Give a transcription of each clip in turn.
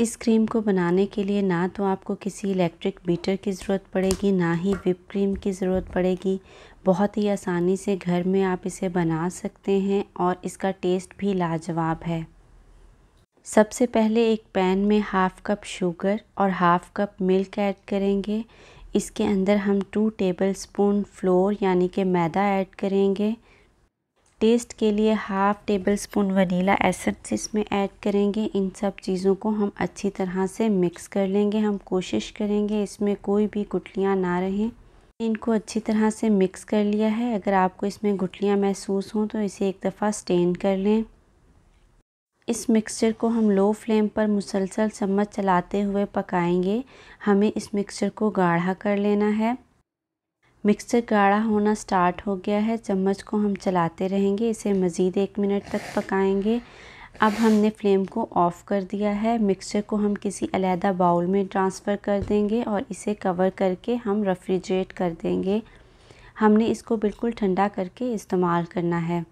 इस क्रीम को बनाने के लिए ना तो आपको किसी इलेक्ट्रिक बीटर की ज़रूरत पड़ेगी ना ही विप क्रीम की ज़रूरत पड़ेगी बहुत ही आसानी से घर में आप इसे बना सकते हैं और इसका टेस्ट भी लाजवाब है सबसे पहले एक पैन में हाफ़ कप शुगर और हाफ़ कप मिल्क ऐड करेंगे इसके अंदर हम टू टेबल स्पून फ्लोर यानी कि मैदा ऐड करेंगे टेस्ट के लिए half tablespoon vanilla essence इसमें ऐड करेंगे इन सब चीज़ों को हम अच्छी तरह से मिक्स कर लेंगे हम कोशिश करेंगे इसमें कोई भी गुटलियाँ ना रहें इनको अच्छी तरह से मिक्स कर लिया है अगर आपको इसमें गुटलियाँ महसूस हों तो इसे एक दफ़ा स्टेन कर लें इस मिक्सचर को हम लो फ्लेम पर मुसलसल चम्मच चलाते हुए पकाएंगे हमें इस मिक्सचर को गाढ़ा कर लेना है मिक्सचर गाढ़ा होना स्टार्ट हो गया है चम्मच को हम चलाते रहेंगे इसे मज़ीद एक मिनट तक पकाएंगे अब हमने फ्लेम को ऑफ़ कर दिया है मिक्सचर को हम किसी अलहदा बाउल में ट्रांसफ़र कर देंगे और इसे कवर करके हम रेफ्रिजरेट कर देंगे हमने इसको बिल्कुल ठंडा करके इस्तेमाल करना है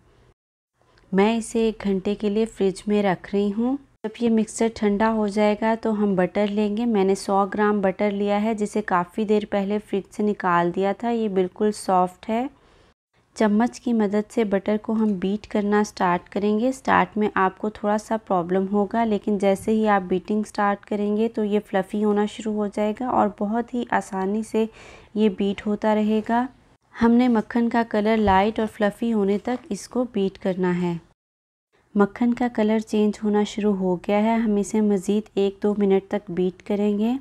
मैं इसे एक घंटे के लिए फ्रिज में रख रही हूँ जब ये मिक्सर ठंडा हो जाएगा तो हम बटर लेंगे मैंने 100 ग्राम बटर लिया है जिसे काफ़ी देर पहले फ्रिज से निकाल दिया था ये बिल्कुल सॉफ्ट है चम्मच की मदद से बटर को हम बीट करना स्टार्ट करेंगे स्टार्ट में आपको थोड़ा सा प्रॉब्लम होगा लेकिन जैसे ही आप बीटिंग स्टार्ट करेंगे तो ये फ्लफ़ी होना शुरू हो जाएगा और बहुत ही आसानी से ये बीट होता रहेगा हमने मक्खन का कलर लाइट और फ्लफ़ी होने तक इसको बीट करना है मक्खन का कलर चेंज होना शुरू हो गया है हम इसे मज़ीद एक दो मिनट तक बीट करेंगे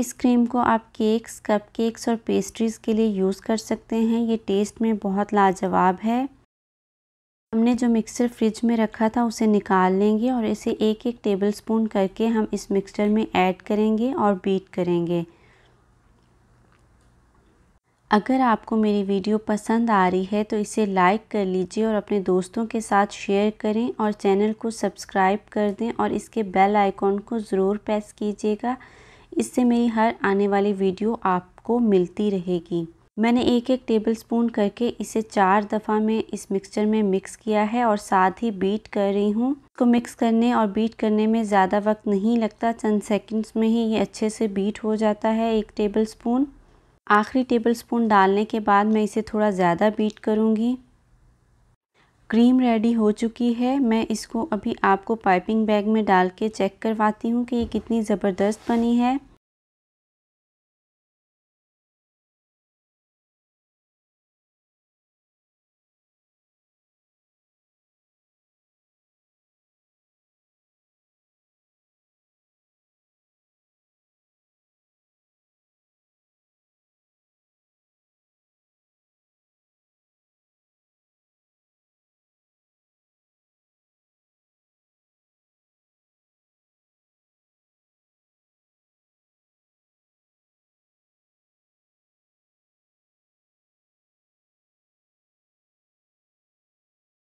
इस क्रीम को आप केक्स कप केक्स और पेस्ट्रीज़ के लिए यूज़ कर सकते हैं ये टेस्ट में बहुत लाजवाब है हमने जो मिक्सर फ्रिज में रखा था उसे निकाल लेंगे और इसे एक एक टेबलस्पून करके हम इस मिक्सचर में ऐड करेंगे और बीट करेंगे अगर आपको मेरी वीडियो पसंद आ रही है तो इसे लाइक कर लीजिए और अपने दोस्तों के साथ शेयर करें और चैनल को सब्सक्राइब कर दें और इसके बेल आइकॉन को ज़रूर प्रेस कीजिएगा इससे मेरी हर आने वाली वीडियो आपको मिलती रहेगी मैंने एक एक टेबल स्पून करके इसे चार दफ़ा में इस मिक्सचर में मिक्स किया है और साथ ही बीट कर रही हूँ इसको मिक्स करने और बीट करने में ज़्यादा वक्त नहीं लगता चंद सेकंड्स में ही ये अच्छे से बीट हो जाता है एक टेबल स्पून आखिरी टेबल स्पून डालने के बाद मैं इसे थोड़ा ज़्यादा बीट करूँगी क्रीम रेडी हो चुकी है मैं इसको अभी आपको पाइपिंग बैग में डाल के चेक करवाती हूँ कि ये कितनी ज़बरदस्त बनी है